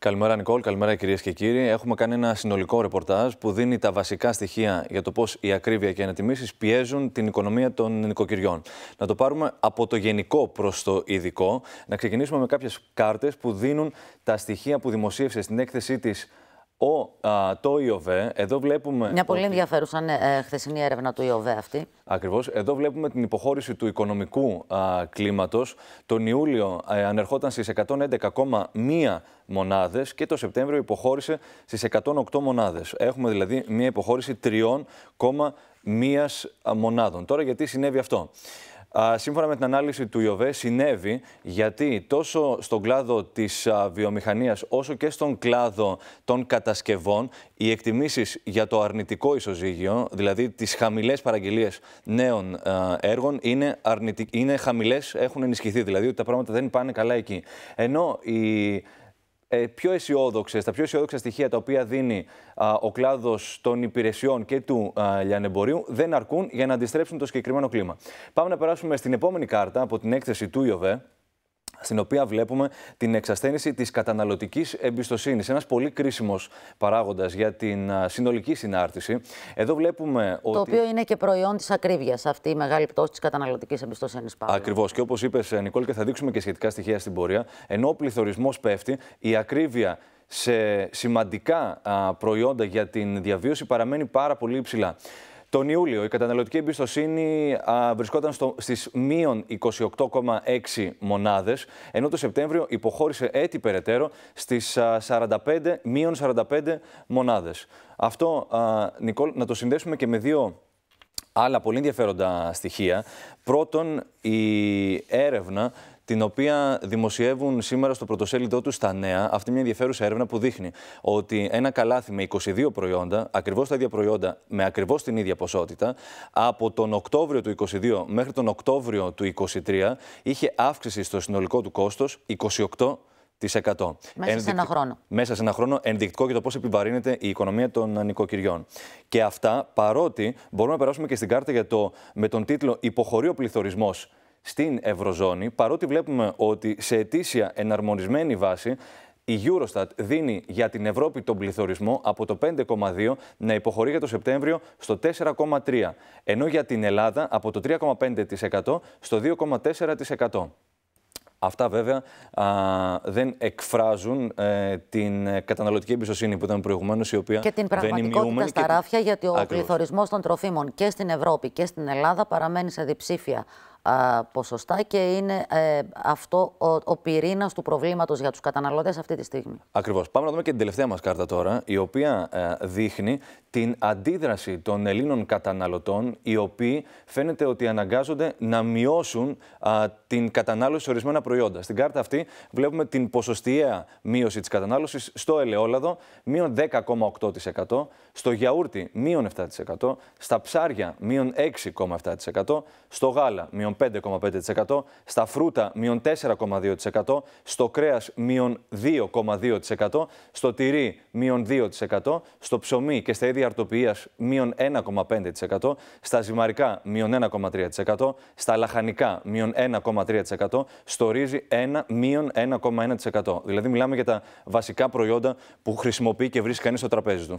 Καλημέρα, Νικόλ. Καλημέρα, κυρίες και κύριοι. Έχουμε κάνει ένα συνολικό ρεπορτάζ που δίνει τα βασικά στοιχεία για το πώς η ακρίβεια και οι ανατιμήσεις πιέζουν την οικονομία των νοικοκυριών. Να το πάρουμε από το γενικό προς το ειδικό. Να ξεκινήσουμε με κάποιες κάρτες που δίνουν τα στοιχεία που δημοσίευσε στην έκθεσή της ο, το ΙΟΒΕ, εδώ βλέπουμε. Μια πολύ ότι... ενδιαφέρουσα ναι, ε, χθεσινή έρευνα του ΙΟΒΕ αυτή. Ακριβώς. Εδώ βλέπουμε την υποχώρηση του οικονομικού κλίματος. Τον Ιούλιο ε, ανερχόταν στις 111,1 μονάδες και το Σεπτέμβριο υποχώρησε στις 108 μονάδες. Έχουμε δηλαδή μια υποχώρηση 3,1 μονάδων. Τώρα, γιατί συνέβη αυτό. Σύμφωνα με την ανάλυση του ΙΟΒΕ, συνέβη γιατί τόσο στον κλάδο της βιομηχανίας όσο και στον κλάδο των κατασκευών, οι εκτιμήσεις για το αρνητικό ισοζύγιο, δηλαδή τις χαμηλές παραγγελίες νέων έργων, είναι, είναι χαμηλές, έχουν ενισχυθεί. Δηλαδή ότι τα πράγματα δεν πάνε καλά εκεί. Ενώ η ε, πιο αισιόδοξες, τα πιο αισιόδοξα στοιχεία τα οποία δίνει ο κλάδος των υπηρεσιών και του λιανεμπορίου δεν αρκούν για να αντιστρέψουν το συγκεκριμένο κλίμα. Πάμε να περάσουμε στην επόμενη κάρτα από την έκθεση του ΙΟΒΕ στην οποία βλέπουμε την εξασθένηση της καταναλωτικής εμπιστοσύνης. Ένας πολύ κρίσιμος παράγοντας για την συνολική συνάρτηση. Εδώ βλέπουμε ότι... Το οποίο είναι και προϊόν της ακρίβειας αυτή η μεγάλη πτώση της καταναλωτικής εμπιστοσύνης. Πάλι. Ακριβώς. Και όπως είπες, ε, Νικόλ, και θα δείξουμε και σχετικά στοιχεία στην πορεία, ενώ ο πληθωρισμός πέφτει, η ακρίβεια σε σημαντικά προϊόντα για την διαβίωση παραμένει πάρα πολύ υψηλά. Τον Ιούλιο η καταναλωτική εμπιστοσύνη βρισκόταν στο, στις μείον 28,6 μονάδες, ενώ το Σεπτέμβριο υποχώρησε έτη περαιτέρω στις 45, 45 μονάδες. Αυτό, α, Νικόλ, να το συνδέσουμε και με δύο άλλα πολύ ενδιαφέροντα στοιχεία. Πρώτον, η έρευνα την οποία δημοσιεύουν σήμερα στο πρωτοσέλιδό τους στα νέα αυτή μια ενδιαφέρουσα έρευνα που δείχνει ότι ένα καλάθι με 22 προϊόντα, ακριβώς τα ίδια προϊόντα, με ακριβώς την ίδια ποσότητα, από τον Οκτώβριο του 22 μέχρι τον Οκτώβριο του 2023 είχε αύξηση στο συνολικό του κόστος 28%. Μέσα σε ένα χρόνο. Μέσα σε ένα χρόνο, ενδεικτικό για το πώς επιβαρύνεται η οικονομία των νοικοκυριών. Και αυτά παρότι μπορούμε να περάσουμε και στην κάρτα για το με τον τίτλο Υποχωρεί ο πληθωρισμός στην Ευρωζώνη, παρότι βλέπουμε ότι σε ετήσια εναρμονισμένη βάση η Eurostat δίνει για την Ευρώπη τον πληθωρισμό από το 5,2 να υποχωρεί για το Σεπτέμβριο στο 4,3, ενώ για την Ελλάδα από το 3,5% στο 2,4%. Αυτά βέβαια δεν εκφράζουν ε, την καταναλωτική εμπιστοσύνη που ήταν προηγουμένως, η οποία και την πραγματικότητα στα ράφια, γιατί ο πληθωρισμός των τροφίμων και στην Ευρώπη και στην Ελλάδα παραμένει σε διψήφια α, ποσοστά και είναι ε, αυτό ο, ο πυρήνας του προβλήματος για τους καταναλωτές αυτή τη στιγμή. Ακριβώς. Πάμε να δούμε και την τελευταία μας κάρτα τώρα, η οποία ε, δείχνει την αντίδραση των Ελλήνων καταναλωτών, οι οποίοι φαίνεται ότι αναγκάζονται να μειώσουν την κατανάλωση σε ορισμένα προϊόντα. Στην κάρτα αυτή βλέπουμε την ποσοστιαία μείωση της κατανάλωσης στο ελαιόλαδο, μείον 10,8%, στο γιαούρτι μείον 7%, στα ψάρια μείον 6,7%, στο γάλα μείον 5,5%, στα φρούτα μείον 4,2%, στο κρέας μείον 2,2%, στο τυρί μείον 2%, στο ψωμί και στα είδη αρτοποιίας μείον 1,5%, στα ζυμαρικά μείον 1,3%, στα λαχανικά μείον 1,3%, στο ρύζι μείον 1,1%. Δηλαδή μιλάμε για τα βασικά προϊόντα που χρησιμοποιεί και βρίσκει κανείς στο τραπέζι του.